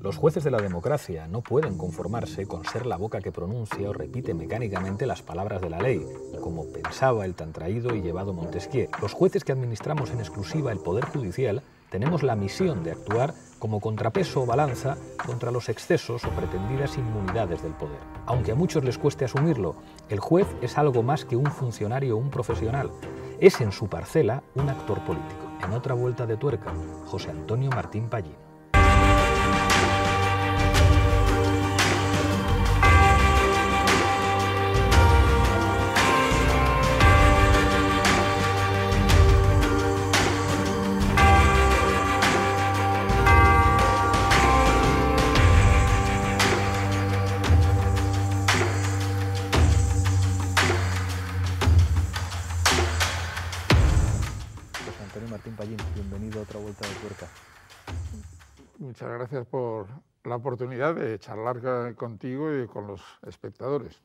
Los jueces de la democracia no pueden conformarse con ser la boca que pronuncia o repite mecánicamente las palabras de la ley, como pensaba el tan traído y llevado Montesquieu. Los jueces que administramos en exclusiva el poder judicial tenemos la misión de actuar como contrapeso o balanza contra los excesos o pretendidas inmunidades del poder. Aunque a muchos les cueste asumirlo, el juez es algo más que un funcionario o un profesional. Es en su parcela un actor político. En otra vuelta de tuerca, José Antonio Martín Pallín. oportunidad de charlar contigo y con los espectadores.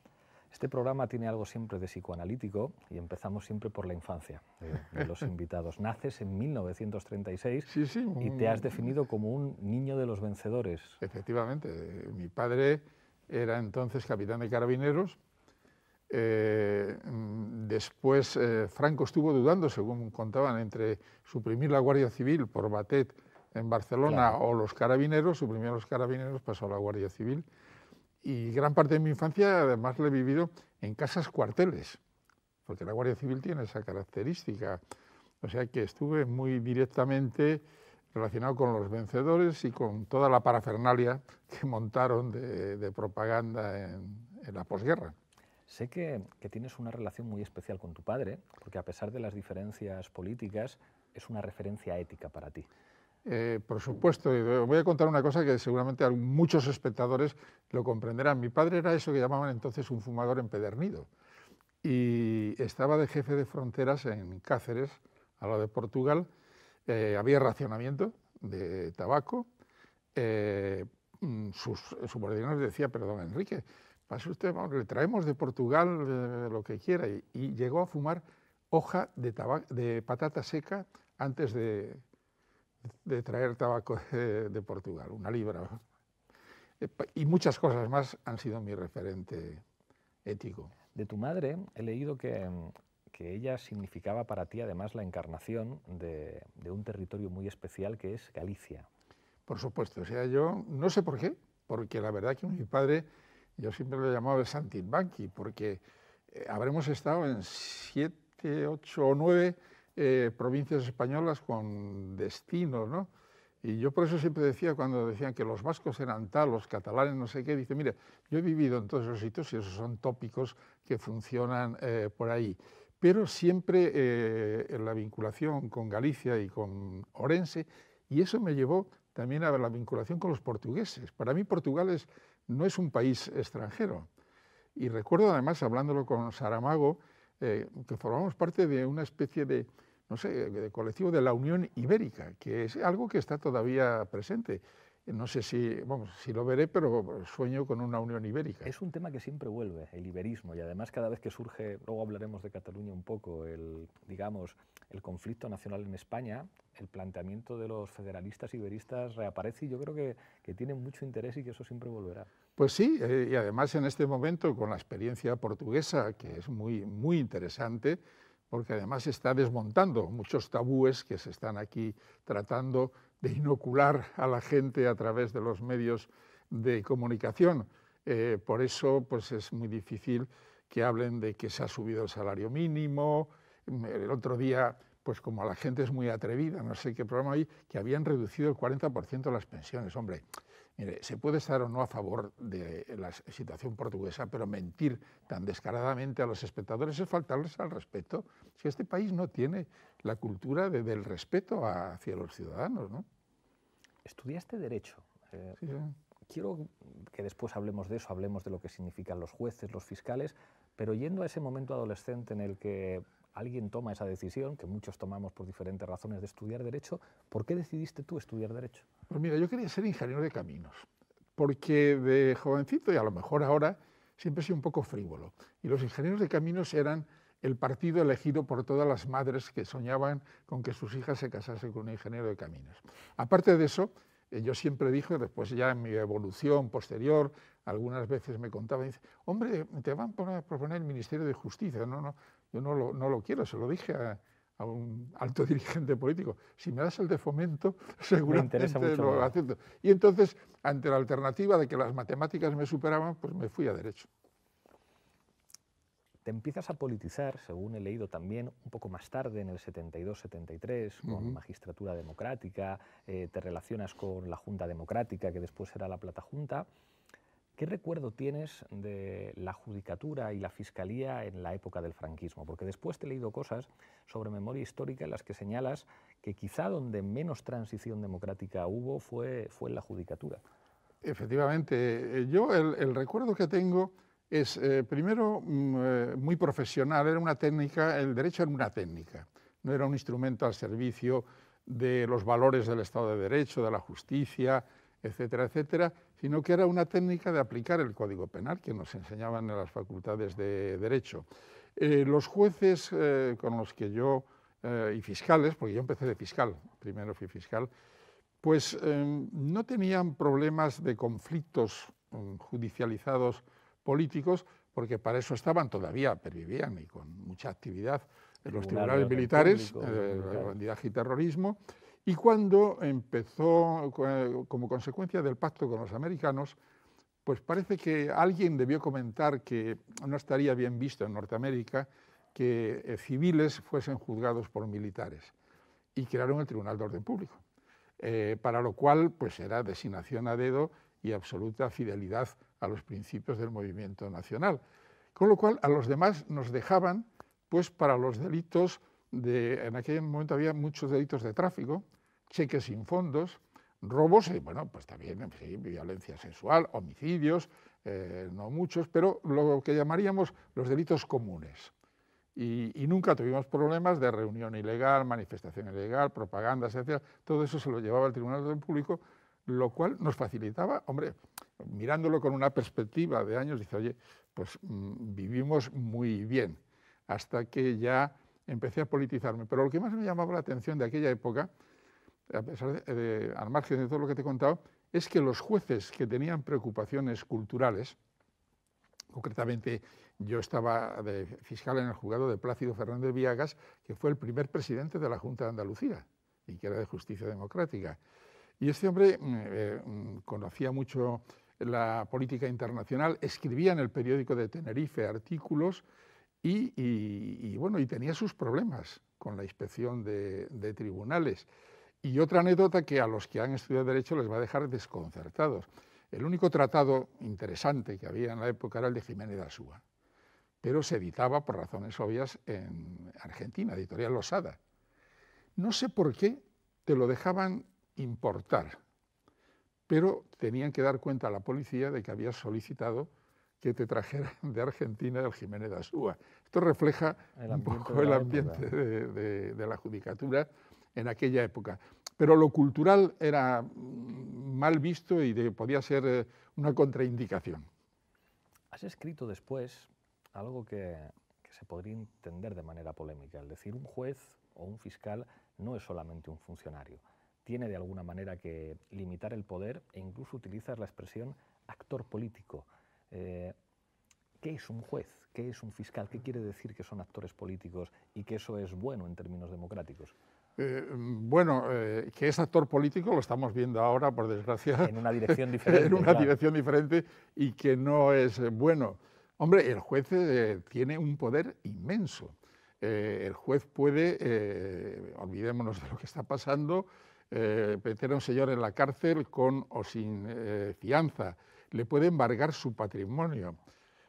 Este programa tiene algo siempre de psicoanalítico y empezamos siempre por la infancia eh, de, los invitados. Naces en 1936 y te has definido como un niño de los vencedores. Efectivamente, eh, mi padre era entonces capitán de carabineros. Eh, mm, después Franco estuvo dudando, según contaban, entre suprimir la Guardia Civil por Batet en Barcelona o los carabineros, suprimieron los carabineros, pasó a la Guardia Civil. Y gran parte de mi infancia además la he vivido en casas cuarteles, porque la Guardia Civil tiene esa característica. O sea que estuve muy directamente relacionado con los vencedores y con toda la parafernalia que montaron de, propaganda en, la posguerra. Sé que, tienes una relación muy especial con tu padre, porque a pesar de las diferencias políticas, es una referencia ética para ti. Eh, por supuesto, voy a contar una cosa que seguramente muchos espectadores lo comprenderán. Mi padre era eso que llamaban entonces un fumador empedernido y estaba de jefe de fronteras en Cáceres, a lo de Portugal. Eh, había racionamiento de tabaco. Su eh, mm, sus subordinados decía, perdón, Enrique, pase usted, le traemos de Portugal lo que quiera. Y, llegó a fumar hoja de, de patata seca antes de de traer tabaco de, Portugal, una libra. Y muchas cosas más han sido mi referente ético. De tu madre he leído que, que ella significaba para ti además la encarnación de, de, un territorio muy especial que es Galicia. Por supuesto, o sea, yo no sé por qué, porque la verdad que mi padre, yo siempre lo llamaba el Santinbanqui, porque eh, habremos estado en siete, ocho o nueve eh, provincias españolas con destino, ¿no? Y yo por eso siempre decía, cuando decían que los vascos eran tal, los catalanes no sé qué, dice, mire, yo he vivido en todos esos sitios y esos son tópicos que funcionan eh, por ahí. Pero siempre eh, en la vinculación con Galicia y con Orense, y eso me llevó también a la vinculación con los portugueses. Para mí Portugal es, no es un país extranjero. Y recuerdo además, hablándolo con Saramago, que formamos parte de una especie de no sé, de colectivo de la Unión Ibérica, que es algo que está todavía presente. No sé si, si lo veré, pero sueño con una Unión Ibérica. Es un tema que siempre vuelve, el iberismo, y además cada vez que surge, luego hablaremos de Cataluña un poco, el, digamos, el conflicto nacional en España, el planteamiento de los federalistas iberistas reaparece y yo creo que, tiene mucho interés y que eso siempre volverá. Pues sí, eh, y además en este momento con la experiencia portuguesa, que es muy, muy interesante, porque además está desmontando muchos tabúes que se están aquí tratando de inocular a la gente a través de los medios de comunicación. Eh, por eso pues es muy difícil que hablen de que se ha subido el salario mínimo. Mm, el otro día, pues como la gente es muy atrevida, no sé qué programa hay, que habían reducido el 40% las pensiones. Hombre, Mire, se puede estar o no a favor de la situación portuguesa, pero mentir tan descaradamente a los espectadores es faltarles al respeto. Si este país no tiene la cultura de, del respeto hacia los ciudadanos, ¿no? Estudiaste Derecho. Eh, quiero que después hablemos de eso, hablemos de lo que significan los jueces, los fiscales, pero yendo a ese momento adolescente en el que alguien toma esa decisión, que muchos tomamos por diferentes razones de estudiar Derecho, ¿por qué decidiste tú estudiar Derecho? Pues mira, yo quería ser ingeniero de caminos, porque de jovencito y a lo mejor ahora siempre he sido un poco frívolo. Y los ingenieros de caminos eran el partido elegido por todas las madres que soñaban con que sus hijas se casasen con un ingeniero de caminos. Aparte de eso, eh, yo siempre dije, después ya en mi evolución posterior, algunas veces me contaban, hombre, te van a proponer el Ministerio de Justicia. No, no, yo no lo quiero, se lo dije a, a un alto dirigente político. Si me das el de fomento, seguramente lo acepto. Y entonces, ante la alternativa de que las matemáticas me superaban, pues me fui a derecho. Te empiezas a politizar, según he leído también, un poco más tarde, en el 72-73, con Magistratura Democrática, eh, te relacionas con la Junta Democrática, que después era la Plata Junta. ¿Qué recuerdo tienes de la judicatura y la fiscalía en la época del franquismo? Porque después te he leído cosas sobre memoria histórica en las que señalas que quizá donde menos transición democrática hubo fue, fue en la judicatura. Efectivamente, eh, yo el, recuerdo que tengo es, eh, primero, mm, eh, muy profesional, era una técnica, el derecho era una técnica, no era un instrumento al servicio de los valores del Estado de Derecho, de la justicia, etcétera, etcétera, sino que era una técnica de aplicar el Código Penal que nos enseñaban en las facultades de Derecho. Eh, los jueces eh, con los que yo, eh, y fiscales, porque yo empecé de fiscal, primero fui fiscal, pues no tenían problemas de conflictos mm, judicializados políticos, porque para eso estaban todavía, pervivían y con mucha actividad en los tribunales militares, de y terrorismo, y cuando empezó, eh, como consecuencia del pacto con los americanos, pues parece que alguien debió comentar que no estaría bien visto en Norteamérica que eh, civiles fuesen juzgados por militares y crearon el Tribunal de Orden Público, eh, para lo cual pues era designación a dedo y absoluta fidelidad a los principios del movimiento nacional. Con lo cual a los demás nos dejaban pues para los delitos de, en aquel momento había muchos delitos de tráfico, cheques sin fondos, robos, y eh, bueno, pues también violencia sexual, homicidios, eh, no muchos, pero lo que llamaríamos los delitos comunes. Y, nunca tuvimos problemas de reunión ilegal, manifestación ilegal, propaganda, etc. Todo eso se lo llevaba al Tribunal del Público, lo cual nos facilitaba, hombre, mirándolo con una perspectiva de años, dice, oye, pues mm, vivimos muy bien, hasta que ya empecé a politizarme. Pero lo que más me llamaba la atención de aquella época pesar eh, al margen de todo lo que te he contado, es que los jueces que tenían preocupaciones culturales, concretamente yo estaba de fiscal en el juzgado de Plácido Fernández Viagas, que fue el primer presidente de la Junta de Andalucía y que era de justicia democrática. Y este hombre mm, eh, mm, conocía mucho la política internacional, escribía en el periódico de Tenerife artículos y, bueno, y tenía sus problemas con la inspección de tribunales. Y otra anécdota que a los que han estudiado Derecho les va a dejar desconcertados. El único tratado interesante que había en la época era el de Jiménez de Asúa, pero se editaba por razones obvias en Argentina, editorial Losada. No sé por qué te lo dejaban importar, pero tenían que dar cuenta a la policía de que habías solicitado que te trajeran de Argentina el Jiménez de Asúa. Esto refleja un poco el ambiente de, de la judicatura en aquella época. Pero lo cultural era mm, mal visto y podía ser eh, una contraindicación. Has escrito después algo que, se podría entender de manera polémica, es decir, un juez o un fiscal no es solamente un funcionario, tiene de alguna manera que limitar el poder e incluso utilizas la expresión actor político. Eh, ¿Qué es un juez? ¿Qué es un fiscal? ¿Qué quiere decir que son actores políticos y que eso es bueno en términos democráticos? Eh, mm, bueno, eh, que es actor político, lo estamos viendo ahora, por desgracia. En una dirección diferente. en una dirección diferente y que no es eh, bueno. Hombre, el juez tiene un poder inmenso. el juez puede, olvidémonos de lo que está pasando, meter a un señor en la cárcel con o sin fianza. Le puede embargar su patrimonio.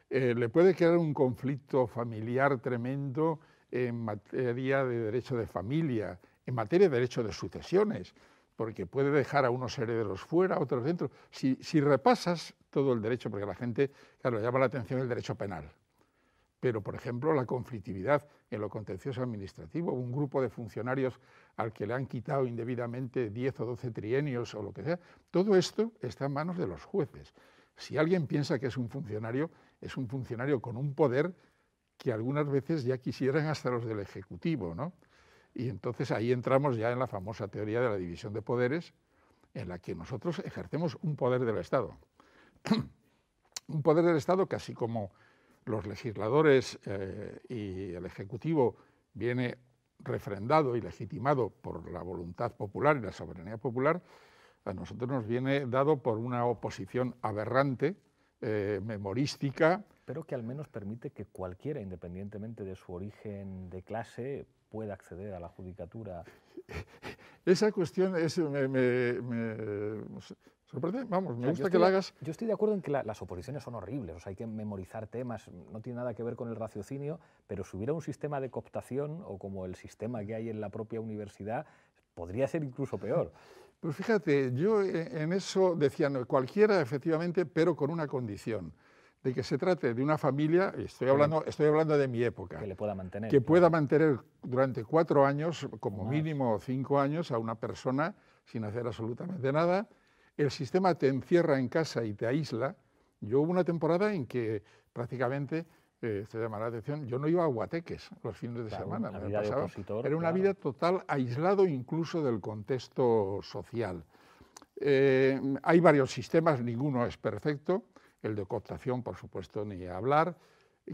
le puede crear un conflicto familiar tremendo en materia de derecho de familia, en materia de derecho de sucesiones, porque puede dejar a unos herederos fuera, a otros dentro. Si, repasas todo el derecho, porque la gente, claro, llama la atención el derecho penal, pero, por ejemplo, la conflictividad en lo contencioso administrativo, un grupo de funcionarios al que le han quitado indebidamente 10 o 12 trienios o lo que sea, todo esto está en manos de los jueces. Si alguien piensa que es un funcionario, es un funcionario con un poder que algunas veces ya quisieran hasta los del Ejecutivo, ¿no? Y entonces ahí entramos ya en la famosa teoría de la división de poderes, en la que nosotros ejercemos un poder del Estado. un poder del Estado que así como los legisladores eh, y el Ejecutivo viene refrendado y legitimado por la voluntad popular y la soberanía popular, a nosotros nos viene dado por una oposición aberrante, eh, memorística. Pero que al menos permite que cualquiera, independientemente de su origen de clase, pueda acceder a la judicatura. Esa cuestión me, sorprende, vamos, me gusta que la hagas. Yo estoy de acuerdo en que las oposiciones son horribles, o sea, hay que memorizar temas, no tiene nada que ver con el raciocinio, pero si hubiera un sistema de cooptación o como el sistema que hay en la propia universidad, podría ser incluso peor. Pues fíjate, yo eh, en eso decía, no, cualquiera efectivamente, pero con una condición de que se trate de una familia, estoy hablando, estoy hablando de mi época, que le pueda mantener. Que pueda mantener durante cuatro años, como mínimo cinco años, a una persona sin hacer absolutamente nada. El sistema te encierra en casa y te aísla. Yo hubo una temporada en que prácticamente, eh, esto llamará la atención, yo no iba a guateques los fines de semana. Era una vida total, aislado incluso del contexto social. Eh, hay varios sistemas, ninguno es perfecto el de cooptación, por supuesto, ni hablar.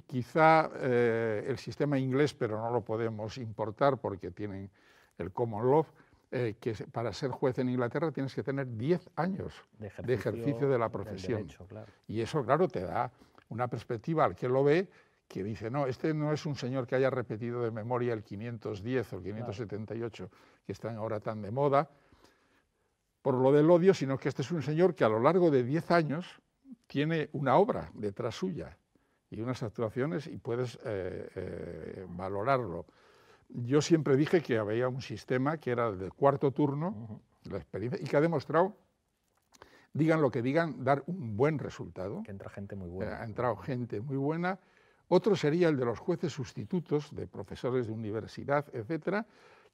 Quizá eh, el sistema inglés, pero no lo podemos importar porque tienen el common law, eh, que para ser juez en Inglaterra tienes que tener 10 años de ejercicio, de, la profesión. Y eso, claro, te da una perspectiva al que lo ve que dice, no, este no es un señor que haya repetido de memoria el 510 o el 578, que están ahora tan de moda, por lo del odio, sino que este es un señor que a lo largo de 10 años tiene una obra detrás suya y unas actuaciones y puedes eh, eh, valorarlo. Yo siempre dije que había un sistema que era del cuarto turno, experiencia, y que ha demostrado, digan lo que digan, dar un buen resultado. Que entra gente muy buena. Eh, ha entrado gente muy buena. Otro sería el de los jueces sustitutos, de profesores de universidad, etcétera,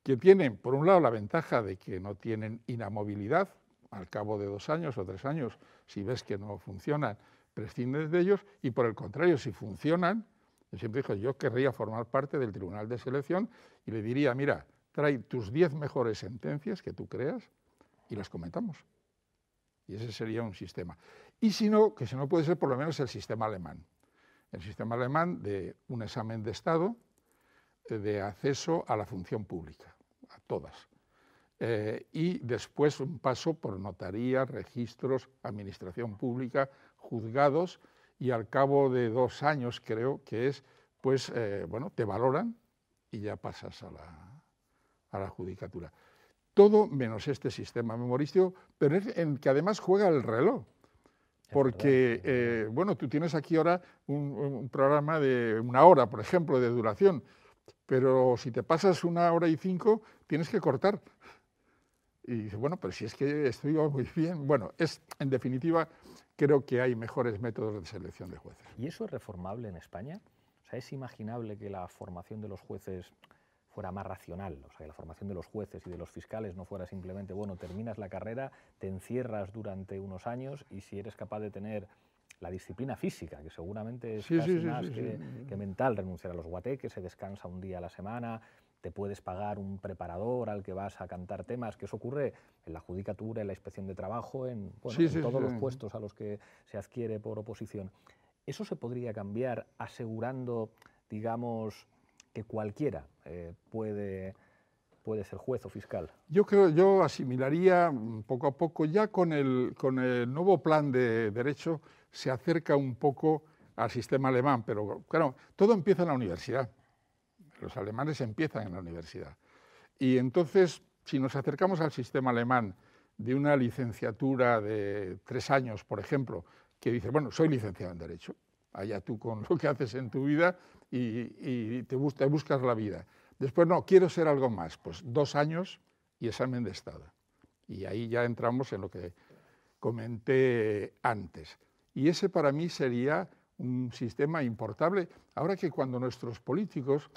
que tienen, por un lado, la ventaja de que no tienen inamovilidad, al cabo de dos años o tres años, si ves que no funcionan, prescindes de ellos y por el contrario, si funcionan, yo siempre dijo, yo querría formar parte del tribunal de selección y le diría, mira, trae tus diez mejores sentencias que tú creas y las comentamos. Y ese sería un sistema. Y si no, que si no puede ser por lo menos el sistema alemán. El sistema alemán de un examen de Estado eh, de acceso a la función pública, a todas eh, y después un paso por notaría, registros, administración pública, juzgados, y al cabo de dos años creo que es, pues, eh, bueno, te valoran y ya pasas a la, judicatura. Todo menos este sistema memorístico, pero es en que además juega el reloj. Porque, eh, bueno, tú tienes aquí ahora un, programa de una hora, por ejemplo, de duración, pero si te pasas una hora y cinco, tienes que cortar. Y dice, bueno, pero si es que estoy muy bien. Bueno, es, en definitiva, creo que hay mejores métodos de selección de jueces. ¿Y eso es reformable en España? O sea, ¿es imaginable que la formación de los jueces fuera más racional? O sea, que la formación de los jueces y de los fiscales no fuera simplemente, bueno, terminas la carrera, te encierras durante unos años y si eres capaz de tener la disciplina física, que seguramente es más que, que, mental, renunciar a los guateques, se descansa un día a la semana, te puedes pagar un preparador al que vas a cantar temas, que eso ocurre en la judicatura, en la inspección de trabajo, en, todos los puestos a los que se adquiere por oposición. ¿Eso se podría cambiar asegurando, digamos, que cualquiera eh, puede, puede ser juez o fiscal? Yo creo, yo asimilaría mm, poco a poco, ya con el, con el nuevo plan de derecho se acerca un poco al sistema alemán, pero claro, todo empieza en la universidad. Los alemanes empiezan en la universidad. Y entonces, si nos acercamos al sistema alemán de una licenciatura de tres años, por ejemplo, que dice, bueno, soy licenciado en Derecho, allá tú con lo que haces en tu vida y, te, te buscas la vida. Después, no, quiero ser algo más, pues dos años y examen de Estado. Y ahí ya entramos en lo que comenté antes. Y ese para mí sería un sistema importable. Ahora que cuando nuestros políticos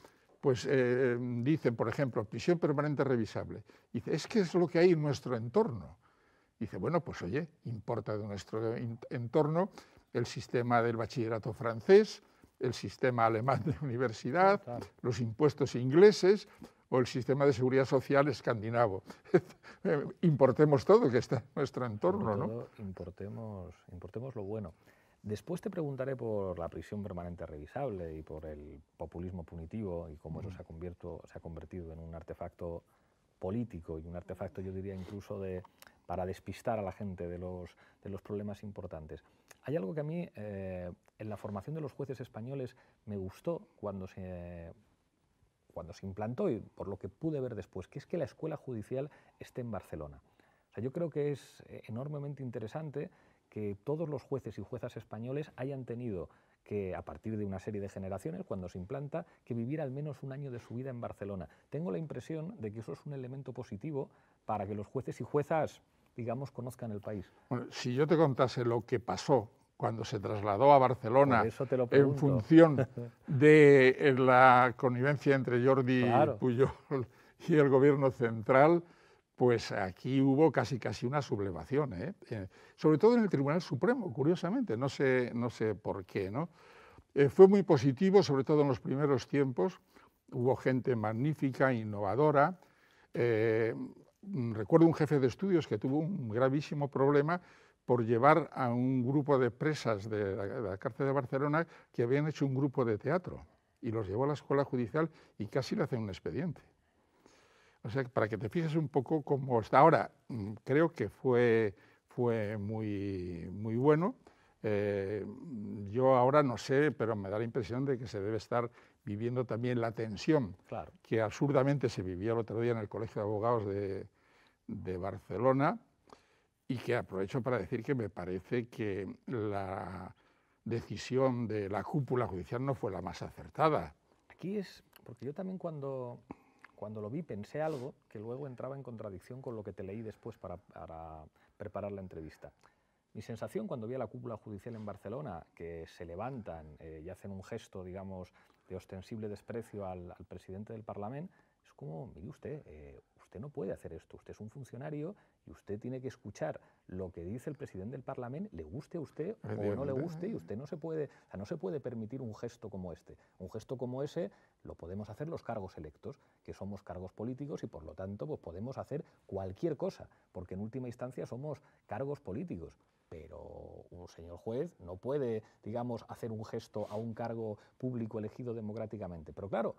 pues eh, eh, dicen, por ejemplo, prisión permanente revisable. Dice, es que es lo que hay en nuestro entorno. Dice, bueno, pues oye, importa de nuestro entorno el sistema del bachillerato francés, el sistema alemán de universidad, los impuestos ingleses o el sistema de seguridad social escandinavo. Eh, importemos todo que está en nuestro entorno, ¿no? importemos lo bueno. Después te preguntaré por la prisión permanente revisable y por el populismo punitivo y cómo eso se ha, convertido en un artefacto político y un artefacto, yo diría, incluso para despistar a la gente de los, problemas importantes. Hay algo que a mí eh, en la formación de los jueces españoles me gustó cuando se, cuando se implantó y por lo que pude ver después, que es que la escuela judicial esté en Barcelona. yo creo que es eh, enormemente interesante que todos los jueces y juezas españoles hayan tenido que a partir de una serie de generaciones, cuando se implanta, que vivir al menos un año de su vida en Barcelona. Tengo la impresión de que eso es un elemento positivo para que los jueces y juezas, digamos, conozcan el país. si yo te contase lo que pasó cuando se trasladó a Barcelona en función de eh, la connivencia entre Jordi Pujol y el gobierno central, pues aquí hubo casi casi una sublevación, ¿eh? Eh, sobre todo en el Tribunal Supremo, curiosamente, no sé, no sé por qué. ¿no? Eh, fue muy positivo, sobre todo en los primeros tiempos, hubo gente magnífica, innovadora. Mm, recuerdo un jefe de estudios que tuvo un gravísimo problema por llevar a un grupo de presas de la, de la cárcel de Barcelona que habían hecho un grupo de teatro y los llevó a la escuela judicial y casi le hacen un expediente. O sea, para que te fijes un poco cómo está ahora, mm, creo que fue, fue muy, muy bueno. Eh, yo ahora no sé, pero me da la impresión de que se debe estar viviendo también la tensión que absurdamente se vivía el otro día en el Colegio de Abogados de Barcelona y que aprovecho para decir que me parece que la decisión de la cúpula judicial no fue la más acertada. Aquí es, porque yo también cuando cuando lo vi pensé algo que luego entraba en contradicción con lo que te leí después para, preparar la entrevista. Mi sensación cuando vi a la cúpula judicial en Barcelona, que se levantan eh, y hacen un gesto, digamos, de ostensible desprecio al, presidente del Parlamento, es como, mire usted, eh, usted no puede hacer esto, usted es un funcionario y usted tiene que escuchar lo que dice el presidente del Parlamento, le guste a usted o no le guste, y usted no se puede, no se puede permitir un gesto como este. Un gesto como ese lo podemos hacer los cargos electos, que somos cargos políticos y por lo tanto pues podemos hacer cualquier cosa, porque en última instancia somos cargos políticos pero un señor juez no puede, digamos, hacer un gesto a un cargo público elegido democráticamente. Pero claro,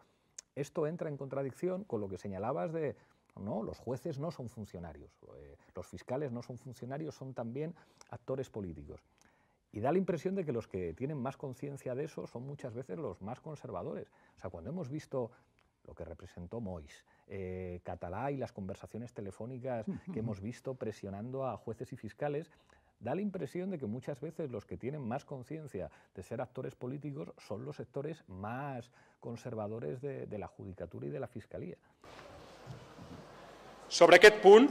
esto entra en contradicción con lo que señalabas de no, los jueces no son funcionarios, eh, los fiscales no son funcionarios, son también actores políticos. Y da la impresión de que los que tienen más conciencia de eso son muchas veces los más conservadores. O sea, cuando hemos visto lo que representó Mois, eh, Catalá y las conversaciones telefónicas que hemos visto presionando a jueces y fiscales, da la impresión de que muchas veces los que tienen más conciencia de ser actores políticos son los sectores más conservadores de la judicatura y de la fiscalía. Sobre aquest punt,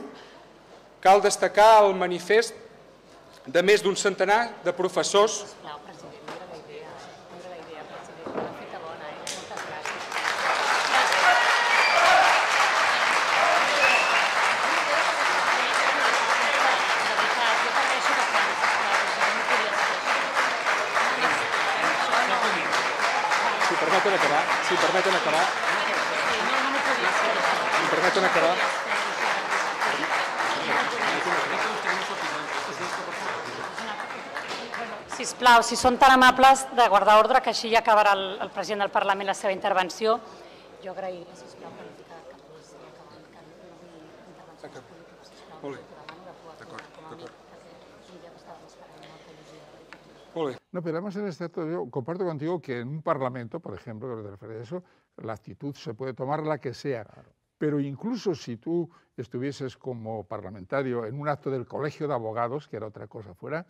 cal destacar el manifest de més d'un centenar de professors si son tan amables de guardar orden, que así ya acabará el, Presidente del Parlamento la seva intervenció. Yo agrairé, que no que que no pero además en este acto yo comparto contigo que en un parlamento, por ejemplo, que a eso, la actitud se puede tomar la que sea. Pero incluso si tú estuvieses como parlamentario en un acto del colegio de abogados, que era otra cosa fuera,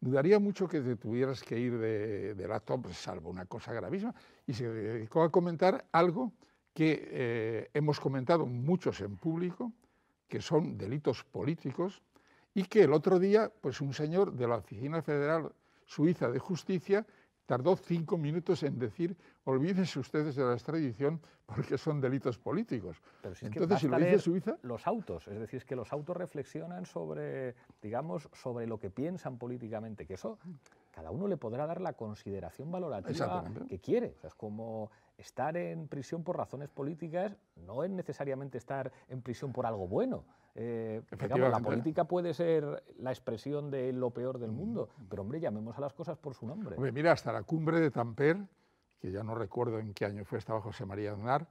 dudaría mucho que te tuvieras que ir de, la top, pues, salvo una cosa gravísima, y se dedicó a comentar algo que eh, hemos comentado muchos en público, que son delitos políticos, y que el otro día, pues un señor de la Oficina Federal Suiza de Justicia tardó cinco minutos en decir, olvídense ustedes de la extradición porque son delitos políticos. Entonces, si lo dice Suiza... Los autos, es decir, es que los autos reflexionan sobre, digamos, sobre lo que piensan políticamente, que eso cada uno le podrá dar la consideración valorativa que quiere. es como estar en prisión por razones políticas no es necesariamente estar en prisión por algo bueno. Eh, la política puede ser la expresión de lo peor del mm. mundo, pero hombre, llamemos a las cosas por su nombre. mira, hasta la cumbre de Tamper, que ya no recuerdo en qué año fue, estaba José María Aznar,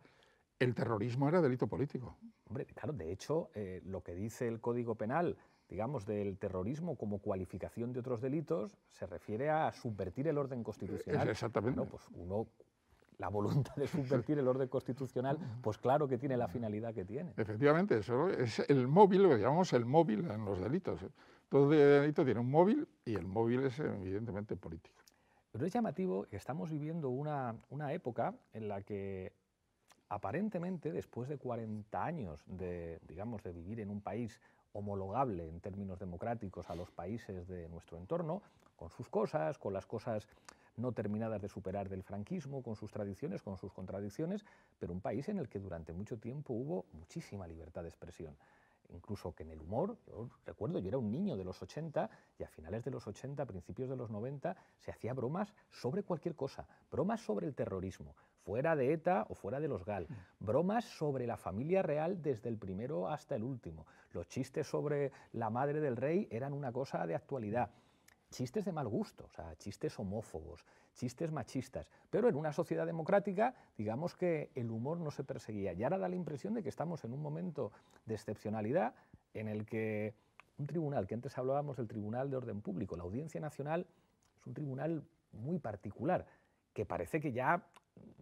el terrorismo era delito político. Hombre, claro, de hecho, eh, lo que dice el Código Penal digamos, del terrorismo como cualificación de otros delitos, se refiere a subvertir el orden constitucional. Exactamente. Pues uno, la voluntad de subvertir el orden constitucional, pues claro que tiene la finalidad que tiene. Efectivamente, eso es el móvil, lo que llamamos el móvil en los delitos. Todo delito tiene un móvil y el móvil es evidentemente político. Pero es llamativo que estamos viviendo una, época en la que aparentemente después de 40 años de, digamos, de vivir en un país homologable en términos democráticos a los países de nuestro entorno, con sus cosas, con las cosas no terminadas de superar del franquismo, con sus tradiciones, con sus contradicciones, pero un país en el que durante mucho tiempo hubo muchísima libertad de expresión. Incluso que en el humor, yo recuerdo, yo era un niño de los 80 y a finales de los 80, principios de los 90, se hacía bromas sobre cualquier cosa, bromas sobre el terrorismo, fuera de ETA o fuera de los GAL. Mm. Bromas sobre la familia real desde el primero hasta el último. Los chistes sobre la madre del rey eran una cosa de actualidad. Chistes de mal gusto, o sea, chistes homófobos, chistes machistas. Pero en una sociedad democrática, digamos que el humor no se perseguía. Y ahora da la impresión de que estamos en un momento de excepcionalidad en el que un tribunal, que antes hablábamos del Tribunal de Orden Público, la Audiencia Nacional es un tribunal muy particular, que parece que ya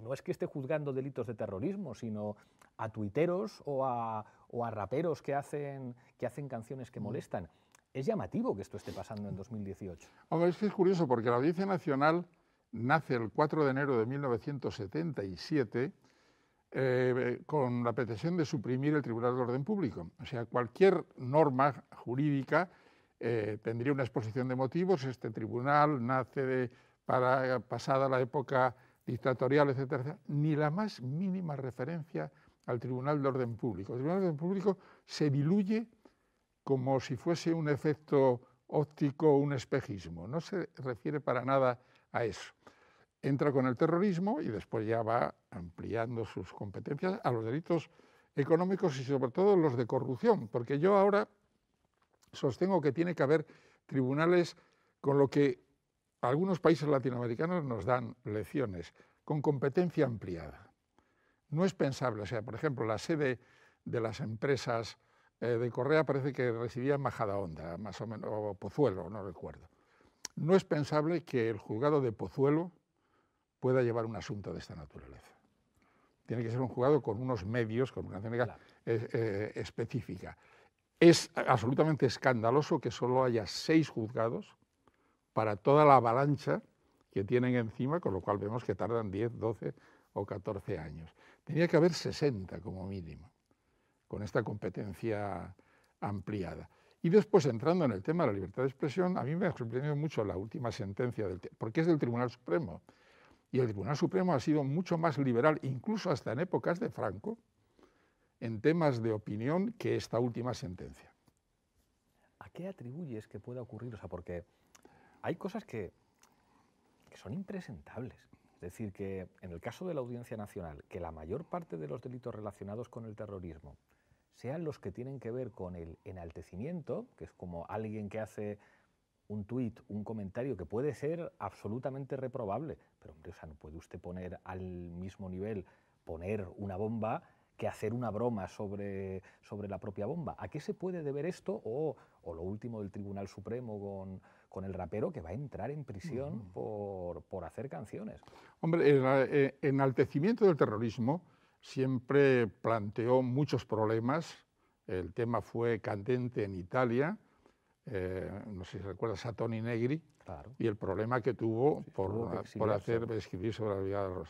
no es que esté juzgando delitos de terrorismo, sino a tuiteros o a, raperos que hacen, canciones que mm. molestan. Es llamativo que esto esté pasando en 2018. es es curioso porque la Audiencia Nacional nace el 4 de enero de 1977 eh, con la pretensión de suprimir el Tribunal de Orden Público. O sea, cualquier norma jurídica eh, tendría una exposición de motivos. Este tribunal nace para, pasada la época dictatorial, etcétera, ni la más mínima referencia al Tribunal de Orden Público. El Tribunal de Orden Público se diluye como si fuese un efecto óptico o un espejismo. No se refiere para nada a eso. Entra con el terrorismo y después ya va ampliando sus competencias a los delitos económicos y sobre todo los de corrupción, porque yo ahora sostengo que tiene que haber tribunales con lo que algunos países latinoamericanos nos dan lecciones con competencia ampliada. No es pensable, o sea, por ejemplo, la sede de las empresas eh, de Correa parece que recibía en onda, más o menos, o Pozuelo, no recuerdo. No es pensable que el juzgado de Pozuelo pueda llevar un asunto de esta naturaleza. Tiene que ser un juzgado con unos medios, con una técnica eh, eh, específica. Es absolutamente escandaloso que solo haya seis juzgados para toda la avalancha que tienen encima, con lo cual vemos que tardan 10, 12 o 14 años. Tenía que haber 60 como mínimo, con esta competencia ampliada. Y después, entrando en el tema de la libertad de expresión, a mí me ha sorprendido mucho la última sentencia, del, porque es del Tribunal Supremo. Y el Tribunal Supremo ha sido mucho más liberal, incluso hasta en épocas de Franco, en temas de opinión que esta última sentencia. ¿A qué atribuyes que pueda ocurrir? O sea, porque hay cosas que, son impresentables. Es decir, que en el caso de la Audiencia Nacional, que la mayor parte de los delitos relacionados con el terrorismo sean los que tienen que ver con el enaltecimiento, que es como alguien que hace un tuit, un comentario que puede ser absolutamente reprobable, pero hombre, o sea, no puede usted poner al mismo nivel poner una bomba que hacer una broma sobre, sobre la propia bomba. ¿A qué se puede deber esto? o lo último del Tribunal Supremo con, con el rapero que va a entrar en prisión por, por, hacer canciones. Hombre, el eh, enaltecimiento del terrorismo siempre planteó muchos problemas. El tema fue candente en Italia, eh, no sé si recuerdas a Tony Negri, y el problema que tuvo por, por, hacer escribir sobre la vida de los...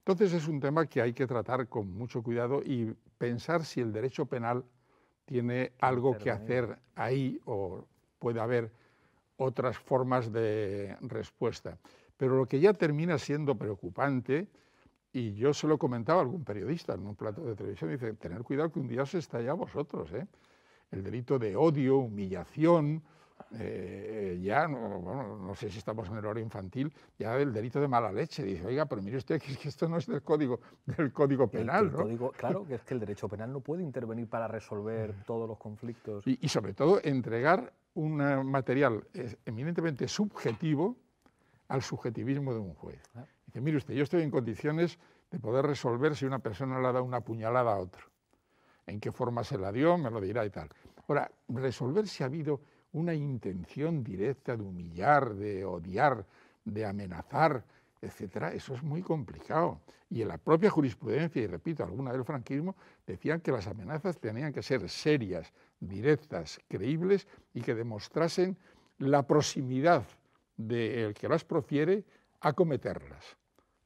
Entonces es un tema que hay que tratar con mucho cuidado y pensar si el derecho penal tiene algo que hacer ahí o puede haber otras formas de respuesta. Pero lo que ya termina siendo preocupante, y yo se lo comentaba a algún periodista en un plato de televisión, dice, tener cuidado que un día os estalla a vosotros, ¿eh? el delito de odio, humillación, eh, ya, no, no sé si estamos en el horario infantil, ya el delito de mala leche. Dice, oiga, pero mire usted que, esto no es del código, del código penal. claro, que es que el derecho penal no puede intervenir para resolver todos los conflictos. Y, y sobre todo entregar un material eminentemente subjetivo al subjetivismo de un juez. Dice, mire usted, yo estoy en condiciones de poder resolver si una persona le da una puñalada a otro. En qué forma se la dio, me lo dirá y tal. Ahora, resolver si ha habido una intención directa de humillar, de odiar, de amenazar, etcétera, eso es muy complicado. Y en la propia jurisprudencia, y repito, alguna del franquismo, decían que las amenazas tenían que ser serias, directas, creíbles y que demostrasen la proximidad del que las profiere a cometerlas.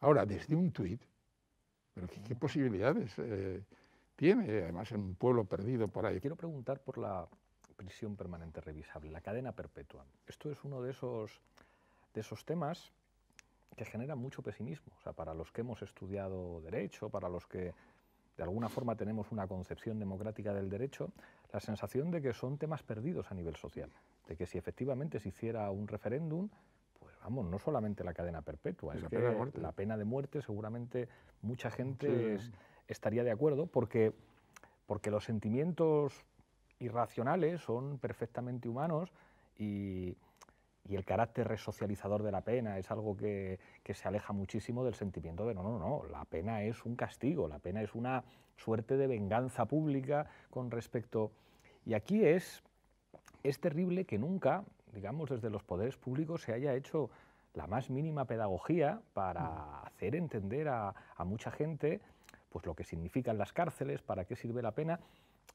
Ahora, desde un tuit, pero ¿qué, posibilidades eh, tiene? Además, en un pueblo perdido por ahí. Quiero preguntar por la prisión permanente revisable, la cadena perpetua. Esto es uno de esos, de esos temas que genera mucho pesimismo. O sea, para los que hemos estudiado derecho, para los que de alguna forma tenemos una concepción democrática del derecho, la sensación de que son temas perdidos a nivel social, de que si efectivamente se hiciera un referéndum, pues vamos, no solamente la cadena perpetua, es, la, pena de muerte seguramente mucha gente estaría de acuerdo porque, porque los sentimientos irracionales son perfectamente humanos y, y el carácter resocializador de la pena es algo que, se aleja muchísimo del sentimiento de no, no, no, la pena es un castigo, la pena es una suerte de venganza pública con respecto... Y aquí es, es terrible que nunca, digamos, desde los poderes públicos se haya hecho la más mínima pedagogía para mm. hacer entender a, a mucha gente pues lo que significan las cárceles, para qué sirve la pena,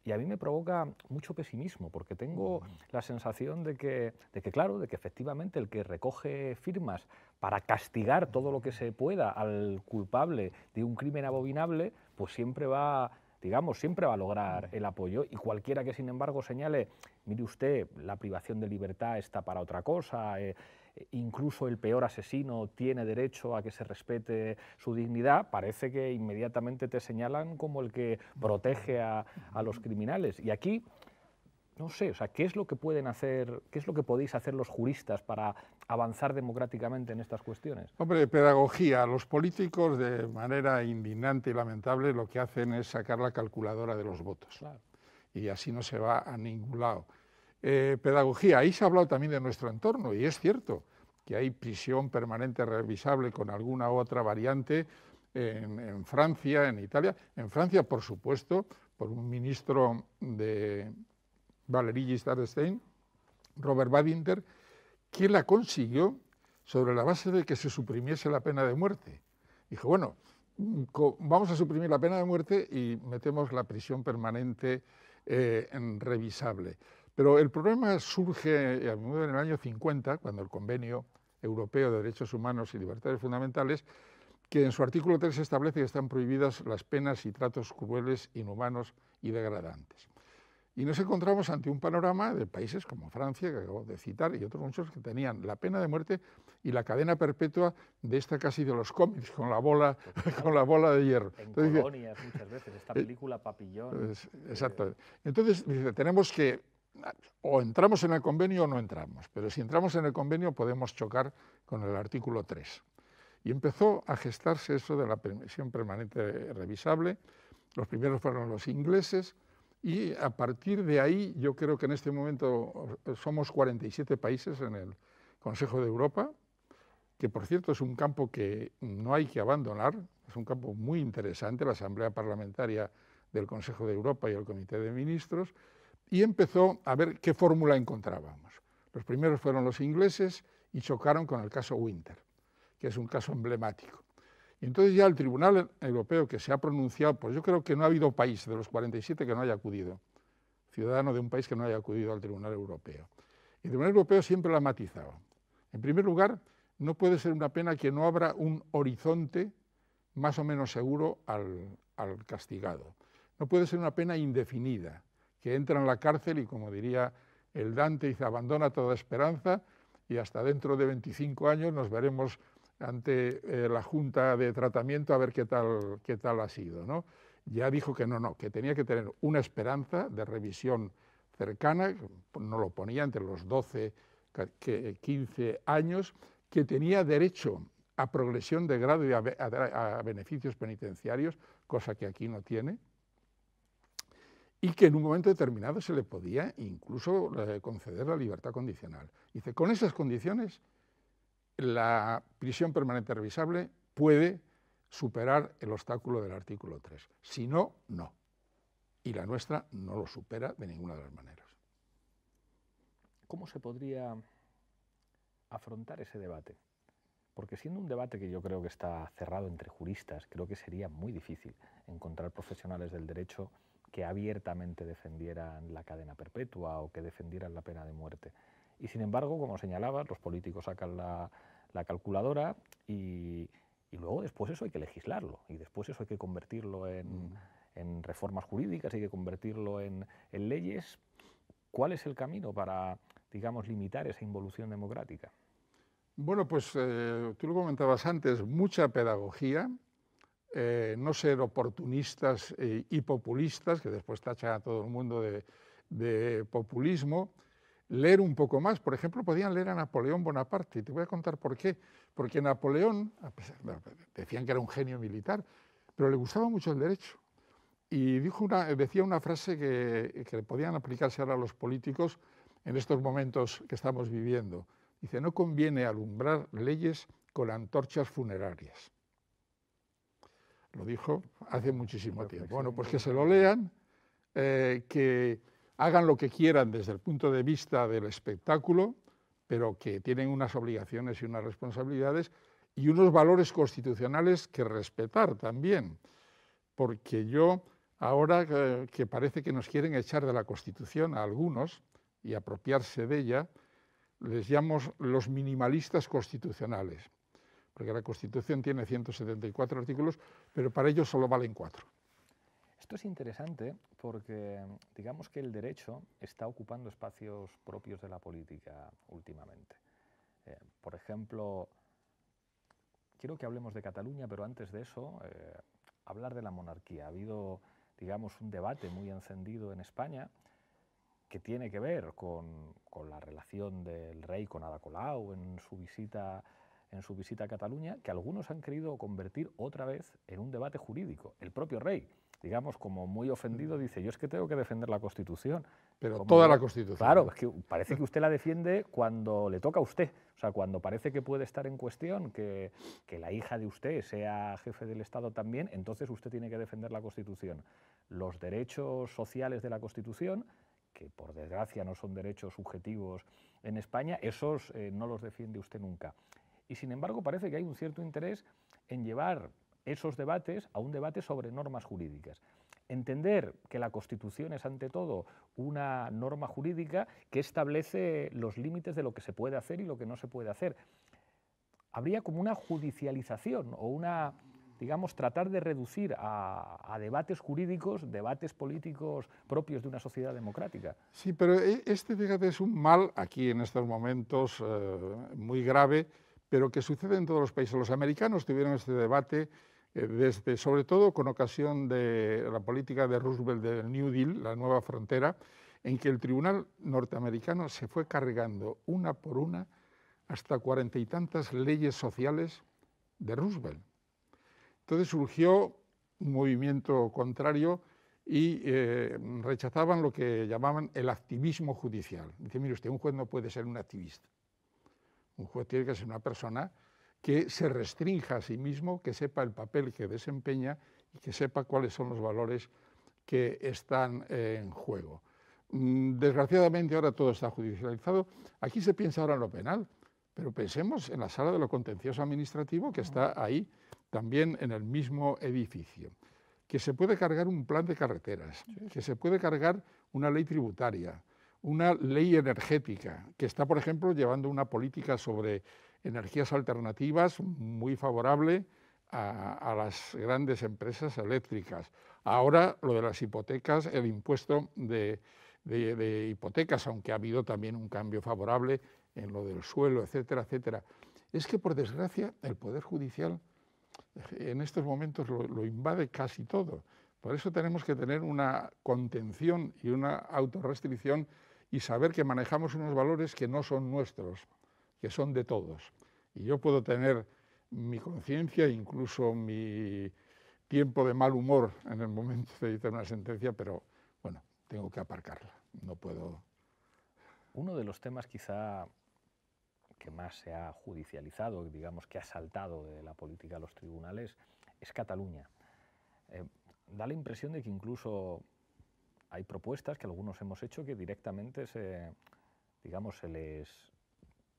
y a mí me provoca mucho pesimismo, porque tengo mm. la sensación de que, de que, claro, de que efectivamente el que recoge firmas para castigar todo lo que se pueda al culpable de un crimen abominable, pues siempre va digamos, siempre va a lograr mm. el apoyo y cualquiera que, sin embargo, señale, mire usted, la privación de libertad está para otra cosa, eh, incluso el peor asesino tiene derecho a que se respete su dignidad, parece que inmediatamente te señalan como el que protege a, los criminales. Y aquí, no sé, o sea, ¿qué es lo que pueden hacer, qué es lo que podéis hacer los juristas para avanzar democráticamente en estas cuestiones? Hombre, pedagogía. Los políticos, de manera indignante y lamentable, lo que hacen es sacar la calculadora de los votos. Y así no se va a ningún lado. Eh, pedagogía, ahí se ha hablado también de nuestro entorno y es cierto que hay prisión permanente revisable con alguna otra variante en, Francia, en Italia. En Francia, por supuesto, por un ministro de Valéry Giscard Robert Badinter, quien la consiguió sobre la base de que se suprimiese la pena de muerte. Dijo, bueno, vamos a suprimir la pena de muerte y metemos la prisión permanente eh, revisable. Pero el problema surge a en el año 50, cuando el Convenio Europeo de Derechos Humanos y Libertades Fundamentales, que en su artículo 3 establece que están prohibidas las penas y tratos crueles, inhumanos y degradantes. Y nos encontramos ante un panorama de países como Francia, que acabo de citar, y otros muchos que tenían la pena de muerte y la cadena perpetua de esta casi de los cómics, con la bola, con la bola de hierro. En Entonces, muchas veces, esta eh, película Papillón. Eh, exacto. Entonces, tenemos que o entramos en el convenio o no entramos, pero si entramos en el convenio podemos chocar con el artículo 3. Y empezó a gestarse eso de la permisión permanente revisable, los primeros fueron los ingleses, y a partir de ahí yo creo que en este momento eh, somos 47 países en el Consejo de Europa, que por cierto es un campo que no hay que abandonar, es un campo muy interesante, la Asamblea Parlamentaria del Consejo de Europa y el Comité de Ministros, y empezó a ver qué fórmula encontrábamos. Los primeros fueron los ingleses y chocaron con el caso Winter, que es un caso emblemático. Y entonces ya el Tribunal Europeo que se ha pronunciado, pues yo creo que no ha habido país de los 47 que no haya acudido, ciudadano de un país que no haya acudido al Tribunal Europeo. Y el Tribunal Europeo siempre lo ha matizado. En primer lugar, no puede ser una pena que no abra un horizonte más o menos seguro al castigado. No puede ser una pena indefinida que entra en la cárcel y, como diría el Dante, dice, abandona toda esperanza y hasta dentro de 25 años nos veremos ante eh, la Junta de Tratamiento a ver qué tal, qué tal ha sido. ¿no? Ya dijo que no, no, que tenía que tener una esperanza de revisión cercana, no lo ponía entre los 12, 15 eh, años, que tenía derecho a progresión de grado y a beneficios penitenciarios, cosa que aquí no tiene, y que en un momento determinado se le podía incluso eh, conceder la libertad condicional. Dice, con esas condiciones, la prisión permanente revisable puede superar el obstáculo del artículo 3. Si no, no. Y la nuestra no lo supera de ninguna de las maneras. ¿Cómo se podría afrontar ese debate? Porque siendo un debate que yo creo que está cerrado entre juristas, creo que sería muy difícil encontrar profesionales del derecho que abiertamente defendieran la cadena perpetua o que defendieran la pena de muerte. Y sin embargo, como señalaba, los políticos sacan la, calculadora y, luego después eso hay que legislarlo y después eso hay que convertirlo en, mm. reformas jurídicas, hay que convertirlo en, leyes. ¿Cuál es el camino para, digamos, limitar esa involución democrática? Bueno, pues eh, tú lo comentabas antes, mucha pedagogía, eh, no ser oportunistas eh, y populistas, que después tachan a todo el mundo de, populismo, leer un poco más. Por ejemplo, podían leer a Napoleón Bonaparte, y te voy a contar por qué. Porque Napoleón, decían que era un genio militar, pero le gustaba mucho el derecho. Y dijo decía una frase que, que podían aplicarse ahora a los políticos en estos momentos que estamos viviendo. Dice, no conviene alumbrar leyes con antorchas funerarias. Lo dijo hace muchísimo tiempo. Bueno, pues que se lo lean, eh, que hagan lo que quieran desde el punto de vista del espectáculo, pero que tienen unas obligaciones y unas responsabilidades y unos valores constitucionales que respetar también. Porque yo, ahora eh, que parece que nos quieren echar de la Constitución a algunos y apropiarse de ella, les llamo los minimalistas constitucionales porque la Constitución tiene 174 artículos, pero para ellos solo valen cuatro. Esto es interesante porque digamos que el derecho está ocupando espacios propios de la política últimamente. Eh, por ejemplo, quiero que hablemos de Cataluña, pero antes de eso, eh, hablar de la monarquía. Ha habido, digamos, un debate muy encendido en España que tiene que ver con, con la relación del rey con Ada Colau en su visita en su visita a Cataluña, que algunos han querido convertir otra vez en un debate jurídico. El propio rey, digamos, como muy ofendido, dice, yo es que tengo que defender la Constitución. Pero toda la Constitución. Claro, parece que usted la defiende cuando le toca a usted, o sea, cuando parece que puede estar en cuestión que, la hija de usted sea jefe del Estado también, entonces usted tiene que defender la Constitución. Los derechos sociales de la Constitución, que por desgracia no son derechos subjetivos en España, esos eh, no los defiende usted nunca. Y sin embargo parece que hay un cierto interés en llevar esos debates a un debate sobre normas jurídicas. Entender que la Constitución es ante todo una norma jurídica que establece los límites de lo que se puede hacer y lo que no se puede hacer. Habría como una judicialización o una, digamos, tratar de reducir a, debates jurídicos, debates políticos propios de una sociedad democrática. Sí, pero e, este, fíjate, es un mal aquí en estos momentos eh, muy grave pero que sucede en todos los países. Los americanos tuvieron este debate eh, desde, sobre todo con ocasión de la política de Roosevelt del New Deal, la nueva frontera, en que el tribunal norteamericano se fue cargando una por una hasta cuarenta y tantas leyes sociales de Roosevelt. Entonces surgió un movimiento contrario y eh, rechazaban lo que llamaban el activismo judicial. Dice, mire usted, un juez no puede ser un activista. Un juez tiene que ser una persona que se restrinja a sí mismo, que sepa el papel que desempeña y que sepa cuáles son los valores que están en juego. Mm, desgraciadamente ahora todo está judicializado. Aquí se piensa ahora en lo penal, pero pensemos en la sala de lo contencioso administrativo que está ahí, también en el mismo edificio. Que se puede cargar un plan de carreteras, que se puede cargar una ley tributaria, una ley energética que está, por ejemplo, llevando una política sobre energías alternativas muy favorable a, las grandes empresas eléctricas. Ahora lo de las hipotecas, el impuesto de, hipotecas, aunque ha habido también un cambio favorable en lo del suelo, etcétera, etcétera. Es que, por desgracia, el Poder Judicial eh, en estos momentos lo invade casi todo. Por eso tenemos que tener una contención y una autorrestricción y saber que manejamos unos valores que no son nuestros, que son de todos. Y yo puedo tener mi conciencia, incluso mi tiempo de mal humor en el momento de editar una sentencia, pero bueno, tengo que aparcarla, no puedo... Uno de los temas quizá que más se ha judicializado, digamos que ha saltado de la política a los tribunales, es Cataluña. Eh, da la impresión de que incluso hay propuestas que algunos hemos hecho que directamente se, digamos, se les,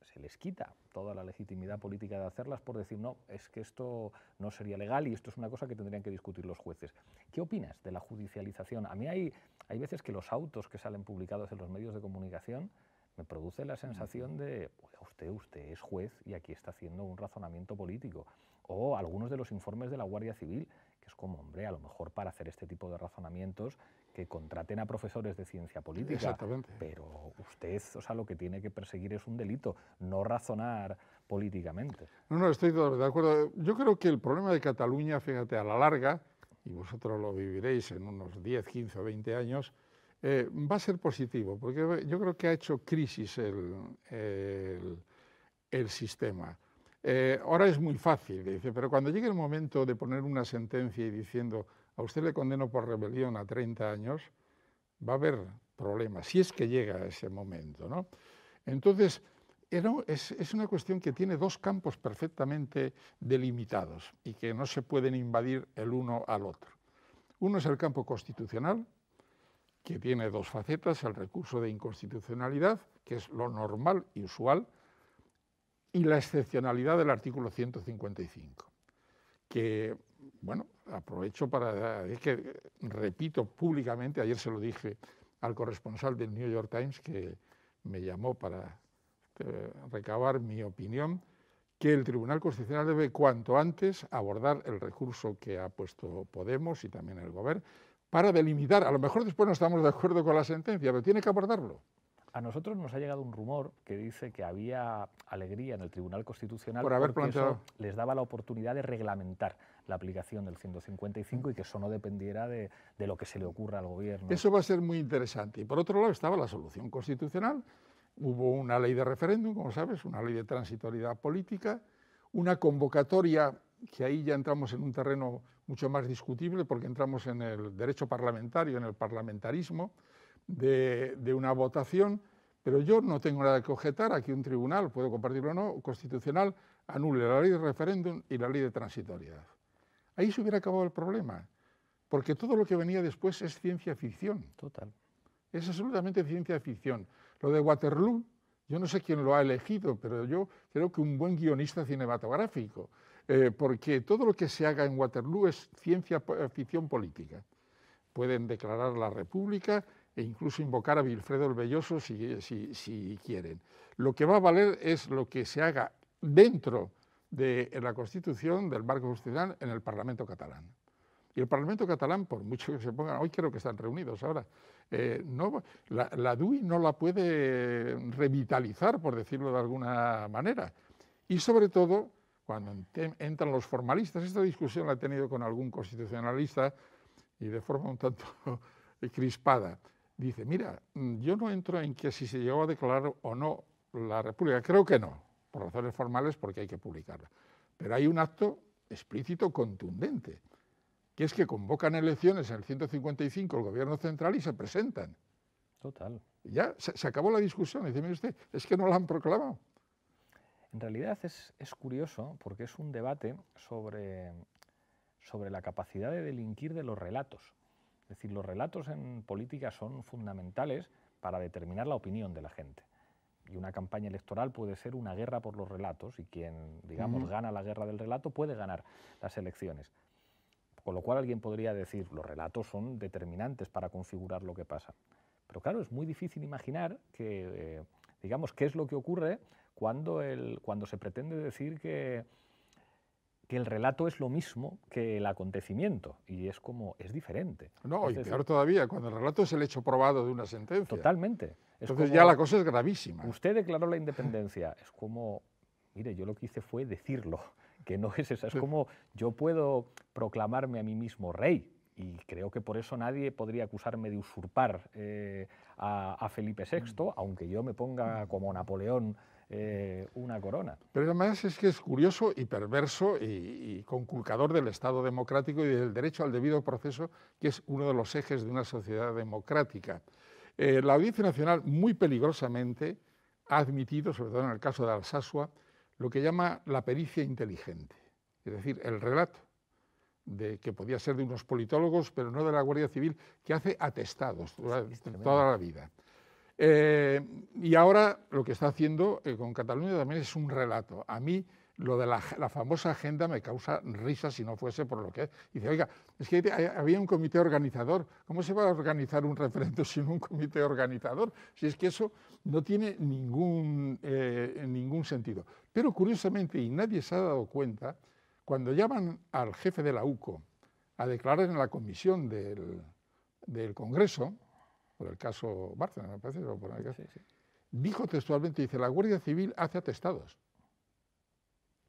se les quita toda la legitimidad política de hacerlas por decir, no, es que esto no sería legal y esto es una cosa que tendrían que discutir los jueces. ¿Qué opinas de la judicialización? A mí hay, hay veces que los autos que salen publicados en los medios de comunicación me produce la sensación de, usted, usted es juez y aquí está haciendo un razonamiento político. O algunos de los informes de la Guardia Civil, que es como, hombre, a lo mejor para hacer este tipo de razonamientos que contraten a profesores de ciencia política. Exactamente. Pero usted, o sea, lo que tiene que perseguir es un delito, no razonar políticamente. No, no, estoy de acuerdo. Yo creo que el problema de Cataluña, fíjate, a la larga, y vosotros lo viviréis en unos 10, 15 o 20 años, eh, va a ser positivo, porque yo creo que ha hecho crisis el, sistema. Eh, ahora es muy fácil, dice, pero cuando llegue el momento de poner una sentencia y diciendo a usted le condeno por rebelión a 30 años, va a haber problemas, si es que llega a ese momento. Entonces, es, es, una cuestión que tiene dos campos perfectamente delimitados y que no se pueden invadir el uno al otro. Uno es el campo constitucional, que tiene dos facetas, el recurso de inconstitucionalidad, que es lo normal y usual, y la excepcionalidad del artículo 155, que bueno, aprovecho para decir que, repito públicamente, ayer se lo dije al corresponsal del New York Times que me llamó para eh, recabar mi opinión, que el Tribunal Constitucional debe cuanto antes abordar el recurso que ha puesto Podemos y también el Gobierno para delimitar, a lo mejor después no estamos de acuerdo con la sentencia, pero tiene que abordarlo. A nosotros nos ha llegado un rumor que dice que había alegría en el Tribunal Constitucional Por haber porque les daba la oportunidad de reglamentar la aplicación del 155 y que eso no dependiera de, de, lo que se le ocurra al gobierno. Eso va a ser muy interesante. Y por otro lado estaba la solución constitucional. Hubo una ley de referéndum, como sabes, una ley de transitoriedad política, una convocatoria que ahí ya entramos en un terreno mucho más discutible porque entramos en el derecho parlamentario, en el parlamentarismo de, una votación, pero yo no tengo nada que objetar aquí un tribunal, puedo compartirlo o no, constitucional, anule la ley de referéndum y la ley de transitoriedad. Ahí se hubiera acabado el problema, porque todo lo que venía después es ciencia ficción. Total. Es absolutamente ciencia ficción. Lo de Waterloo, yo no sé quién lo ha elegido, pero yo creo que un buen guionista cinematográfico, eh, porque todo lo que se haga en Waterloo es ciencia ficción política. Pueden declarar la República, e incluso invocar a Wilfredo el Belloso si, quieren. Lo que va a valer es lo que se haga dentro de la Constitución, del marco constitucional, en el Parlamento catalán. Y el Parlamento catalán, por mucho que se pongan, hoy creo que están reunidos ahora, eh, la, DUI no la puede revitalizar, por decirlo de alguna manera. Y sobre todo, cuando entran los formalistas, esta discusión la he tenido con algún constitucionalista y de forma un tanto crispada dice, mira, mm, yo no entro en que si se llegó a declarar o no la República, creo que no, por razones formales porque hay que publicarla, pero hay un acto explícito, contundente, que es que convocan elecciones en el 155 el gobierno central y se presentan. Total. Ya se, acabó la discusión, dice, mire usted, es que no la han proclamado. En realidad es, curioso porque es un debate sobre, sobre la capacidad de delinquir de los relatos. Es decir, los relatos en política son fundamentales para determinar la opinión de la gente. Y una campaña electoral puede ser una guerra por los relatos y quien, digamos, gana la guerra del relato puede ganar las elecciones. Con lo cual alguien podría decir, los relatos son determinantes para configurar lo que pasa. Pero claro, es muy difícil imaginar que, eh, digamos, qué es lo que ocurre cuando, el, cuando se pretende decir que que el relato es lo mismo que el acontecimiento y es como es diferente. No, y peor todavía, cuando el relato es el hecho probado de una sentencia. Totalmente. Entonces ya la cosa es gravísima. Usted declaró la independencia, es como, mire, yo lo que hice fue decirlo, que no es esa, es como yo puedo proclamarme a mí mismo rey, y creo que por eso nadie podría acusarme de usurpar eh, a, Felipe VI, mm. aunque yo me ponga como Napoleón eh, una corona. Pero además es que es curioso y perverso y, conculcador del Estado democrático y del derecho al debido proceso, que es uno de los ejes de una sociedad democrática. Eh, la Audiencia Nacional muy peligrosamente ha admitido, sobre todo en el caso de Alsasua, lo que llama la pericia inteligente, es decir, el relato de, que podía ser de unos politólogos, pero no de la Guardia Civil, que hace atestados toda la vida. Eh, y ahora lo que está haciendo eh, con Cataluña también es un relato. A mí lo de la, famosa agenda me causa risa si no fuese por lo que es. dice, oiga, es que había un comité organizador. ¿Cómo se va a organizar un referendo sin un comité organizador? Si es que eso no tiene ningún, eh, ningún sentido. Pero curiosamente, y nadie se ha dado cuenta, cuando llaman al jefe de la UCO a declarar en la comisión del, del Congreso, el caso Bárcenas, me parece, dijo textualmente, dice, la Guardia Civil hace atestados.